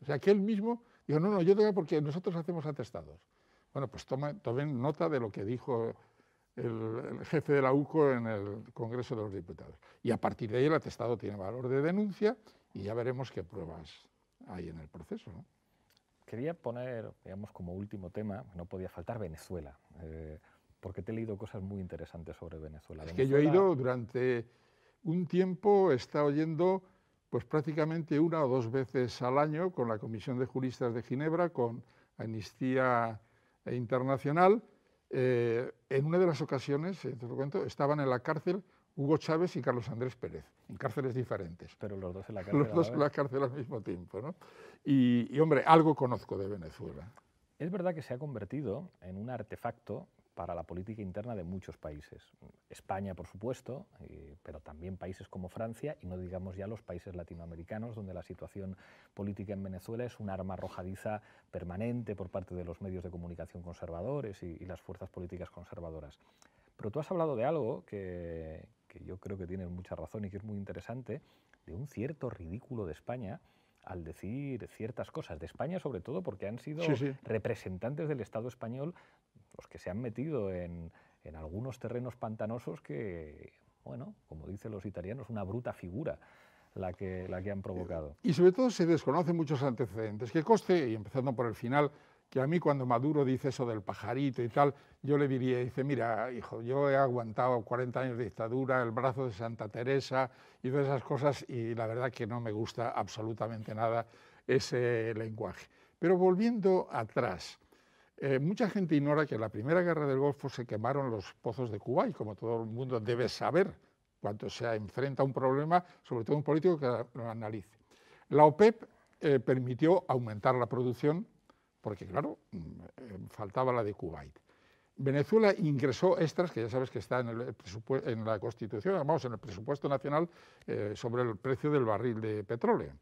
O sea, que él mismo dijo, no, no, yo tengo porque nosotros hacemos atestados. Bueno, pues tomen, nota de lo que dijo el, jefe de la UCO en el Congreso de los Diputados. Y a partir de ahí el atestado tiene valor de denuncia y ya veremos qué pruebas hay en el proceso. Quería poner, digamos, como último tema, no podía faltar Venezuela. Eh, porque te he leído cosas muy interesantes sobre Venezuela. Es que yo he ido durante un tiempo, he estado yendo pues prácticamente una o dos veces al año con la Comisión de Juristas de Ginebra, con Amnistía Internacional. Eh, en una de las ocasiones, eh, te lo cuento, estaban en la cárcel Hugo Chávez y Carlos Andrés Pérez, en cárceles diferentes. Pero los dos en la cárcel. Los dos en la cárcel al mismo tiempo, ¿no? y, hombre, algo conozco de Venezuela. Es verdad que se ha convertido en un artefacto para la política interna de muchos países. España, por supuesto, pero también países como Francia y no digamos ya los países latinoamericanos, donde la situación política en Venezuela es un arma arrojadiza permanente por parte de los medios de comunicación conservadores y, las fuerzas políticas conservadoras. Pero tú has hablado de algo que, que yo creo que tienes mucha razón y que es muy interesante, de un cierto ridículo de España al decir ciertas cosas, de España sobre todo, porque han sido representantes del Estado español los que se han metido en, algunos terrenos pantanosos que, bueno, como dicen los italianos, una bruta figura la que, la que han provocado. Y sobre todo se desconocen muchos antecedentes. Que coste, y empezando por el final, que a mí cuando Maduro dice eso del pajarito y tal, yo le diría, dice, mira, hijo, yo he aguantado 40 años de dictadura, el brazo de Santa Teresa y todas esas cosas, y la verdad que no me gusta absolutamente nada ese lenguaje. Pero volviendo atrás, eh, mucha gente ignora que en la Primera Guerra del Golfo se quemaron los pozos de Cuba y como todo el mundo debe saber cuando se enfrenta a un problema, sobre todo un político que lo analice. La OPEP eh, permitió aumentar la producción porque claro, mm, faltaba la de Kuwait. Venezuela ingresó extras, que ya sabes que está en, la Constitución, vamos, en el presupuesto nacional eh, sobre el precio del barril de petróleo.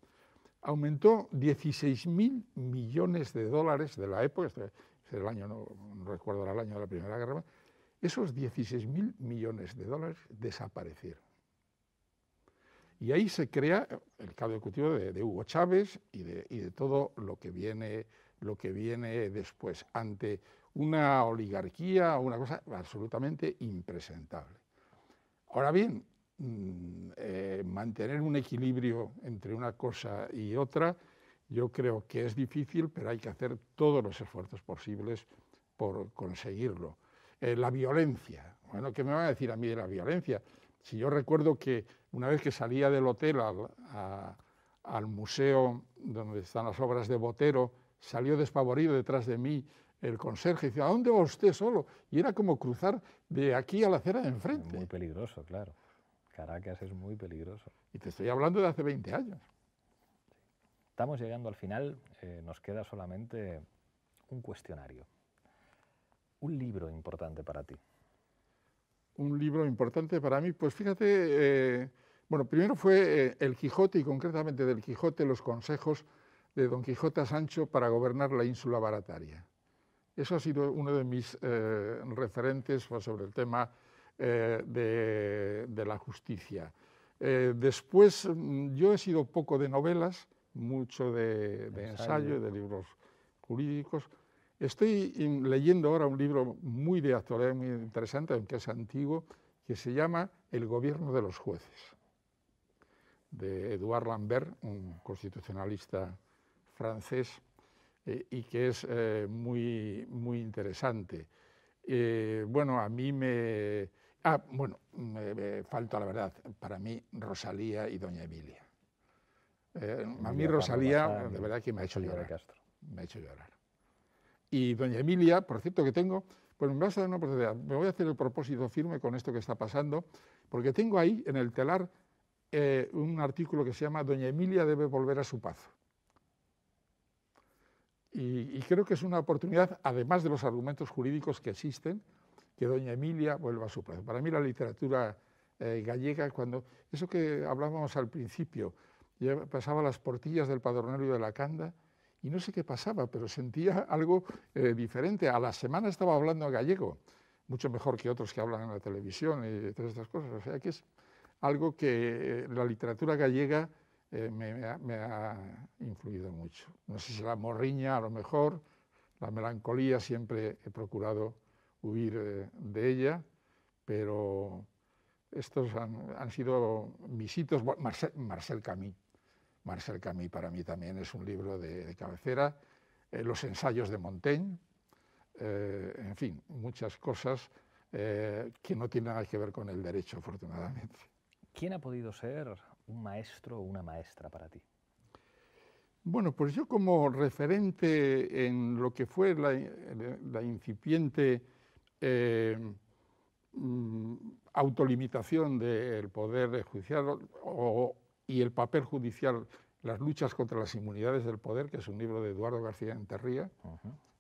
Aumentó 16.000 millones de dólares de la época, este es el año, no, recuerdo el año de la Primera Guerra, esos 16.000 millones de dólares desaparecieron. Y ahí se crea el cabo ejecutivo de, de, Hugo Chávez y de, y de todo lo que viene lo que viene después, ante una oligarquía una cosa absolutamente impresentable. Ahora bien, mm, eh, mantener un equilibrio entre una cosa y otra, yo creo que es difícil, pero hay que hacer todos los esfuerzos posibles por conseguirlo. Eh, la violencia, bueno, ¿qué me van a decir a mí de la violencia? Si yo recuerdo que una vez que salía del hotel al museo donde están las obras de Botero, Salió despavorido detrás de mí el conserje y decía, ¿a dónde va usted solo? Y era como cruzar de aquí a la acera de enfrente. Muy peligroso, claro. Caracas es muy peligroso. Y te estoy hablando de hace 20 años. Estamos llegando al final, eh, nos queda solamente un cuestionario. Un libro importante para ti. Un libro importante para mí, pues fíjate, eh, bueno, primero fue eh, El Quijote y concretamente del Quijote los consejos de Don Quijote Sancho para gobernar la ínsula barataria. Eso ha sido uno de mis eh, referentes pues, sobre el tema eh, de, la justicia. Eh, después, mm, yo he sido poco de novelas, mucho de, de ensayo, de libros jurídicos. Estoy leyendo ahora un libro muy de actualidad, muy interesante, aunque es antiguo, que se llama El gobierno de los jueces, de Eduard Lambert, un constitucionalista francés eh, y que es eh, muy, muy interesante. Eh, bueno, a mí me... Ah, bueno, me, falta la verdad. Para mí, Rosalía y Doña Emilia. a mí Rosalía, de verdad que me ha hecho llorar. Me ha hecho llorar. Y Doña Emilia, por cierto que tengo, pues me vas a una Me voy a hacer el propósito firme con esto que está pasando, porque tengo ahí en el telar un artículo que se llama Doña Emilia debe volver a su paz. Y, creo que es una oportunidad, además de los argumentos jurídicos que existen, que doña Emilia vuelva a su plazo. Para mí la literatura eh, gallega, cuando eso que hablábamos al principio, yo pasaba las portillas del padronario de la Canda y no sé qué pasaba, pero sentía algo eh, diferente. A la semana estaba hablando gallego, mucho mejor que otros que hablan en la televisión y todas estas cosas. O sea que es algo que eh, la literatura gallega eh, me, ha, influido mucho. No sé si la morriña, a lo mejor, la melancolía, siempre he procurado huir eh, de ella, pero estos han, sido mis hitos. Marcel, camille Marcel Camus para mí también es un libro de, cabecera. Eh, los ensayos de Montaigne, en fin, muchas cosas que no tienen nada que ver con el derecho, afortunadamente. ¿Quién ha podido ser un maestro o una maestra para ti? Bueno, pues yo como referente en lo que fue la, incipiente eh, mm, autolimitación del poder judicial y el papel judicial, las luchas contra las inmunidades del poder, que es un libro de Eduardo García Enterría,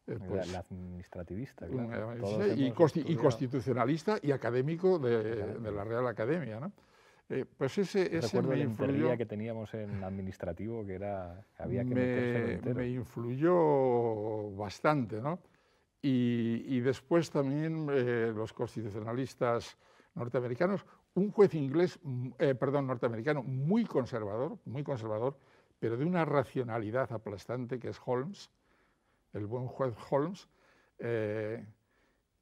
eh, pues, administrativista, claro. Eh, y, constitucionalista y académico de, de la Real Academia. ¿no? Eh, pues ese, ese me influyó, que teníamos en administrativo, que era había que me, me influyó bastante, ¿no? Y, después también eh, los constitucionalistas norteamericanos, un juez inglés, mm, eh, perdón, norteamericano, muy conservador, muy conservador, pero de una racionalidad aplastante que es Holmes, el buen juez Holmes,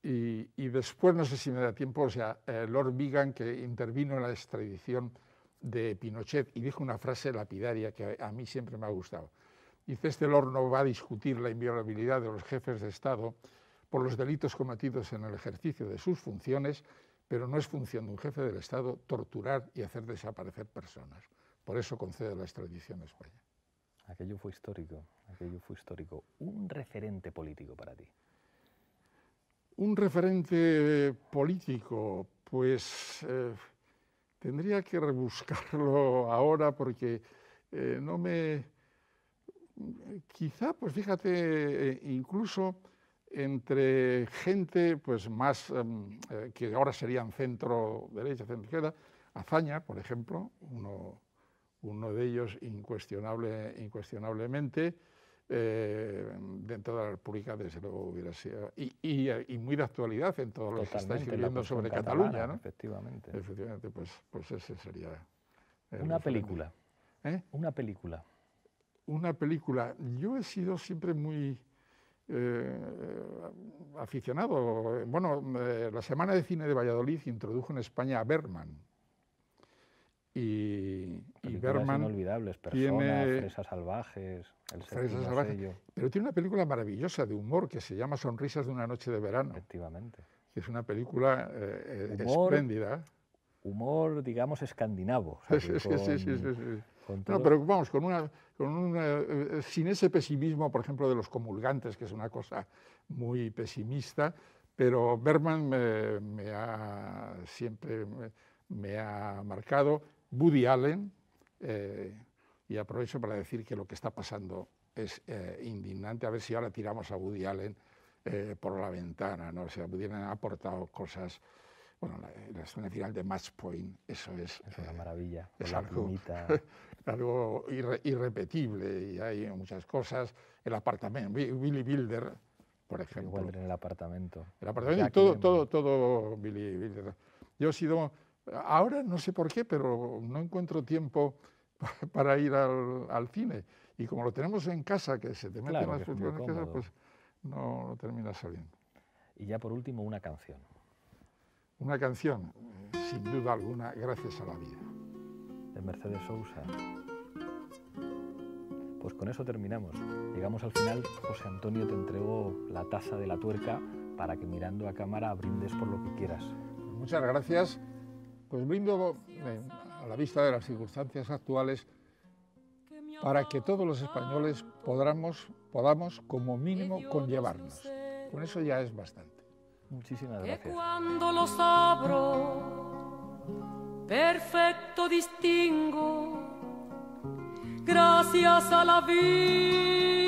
y, después, no sé si me da tiempo, o sea, eh, Lord Vigan, que intervino en la extradición de Pinochet y dijo una frase lapidaria que a, mí siempre me ha gustado. Dice, este Lord no va a discutir la inviolabilidad de los jefes de Estado por los delitos cometidos en el ejercicio de sus funciones, pero no es función de un jefe del Estado torturar y hacer desaparecer personas. Por eso concede la extradición a España. Aquello fue histórico, aquello fue histórico. Un referente político para ti. Un referente eh, político, pues eh, tendría que rebuscarlo ahora porque eh, no me... Quizá, pues fíjate, incluso entre gente pues más em, que ahora serían centro derecha, centro izquierda, Azaña, por ejemplo, uno, de ellos incuestionablemente, eh, dentro de la República, desde luego hubiera sido. Y, muy de actualidad en todos los que está escribiendo sobre Cataluña, ¿no? Efectivamente. Efectivamente, pues, pues ese sería. Una película. ¿Eh? Una película. Una película. Yo he sido siempre muy. Eh, aficionado. Bueno, la Semana de Cine de Valladolid introdujo en España a Berman, y, Berman tiene, salvajes, pero tiene una película maravillosa de humor que se llama Sonrisas de una noche de verano. Efectivamente. Que es una película eh, eh, espléndida. Humor, digamos, escandinavo. No, pero vamos, con una, con una, eh, sin ese pesimismo, por ejemplo, de los comulgantes, que es una cosa muy pesimista, pero Berman me, ha siempre me ha marcado Woody Allen, eh, y aprovecho para decir que lo que está pasando es eh, indignante, a ver si ahora tiramos a Woody Allen eh, por la ventana, ¿no? O sea, Allen ha aportado cosas, bueno, la, escena final de Match Point, eso es... Es una maravilla, es algo, irrepetible, y hay muchas cosas, el apartamento, Billy Builder, por ejemplo... Igual en el apartamento. El apartamento, todo, todo, todo Billy Builder. Yo he sido Ahora no sé por qué, pero no encuentro tiempo para ir al, cine. Y como lo tenemos en casa, que se te mete más las funciones en casa, pues no, no termina saliendo. Y ya por último, una canción. Una canción, sin duda alguna, gracias a la vida. De Mercedes Sousa. Pues con eso terminamos. Llegamos al final. José Antonio te entregó la taza de la tuerca para que mirando a cámara brindes por lo que quieras. Muchas gracias pues brindo eh, a la vista de las circunstancias actuales para que todos los españoles podamos, podamos como mínimo conllevarnos. Con eso ya es bastante. Muchísimas gracias. cuando los abro, perfecto distingo, gracias a la vida.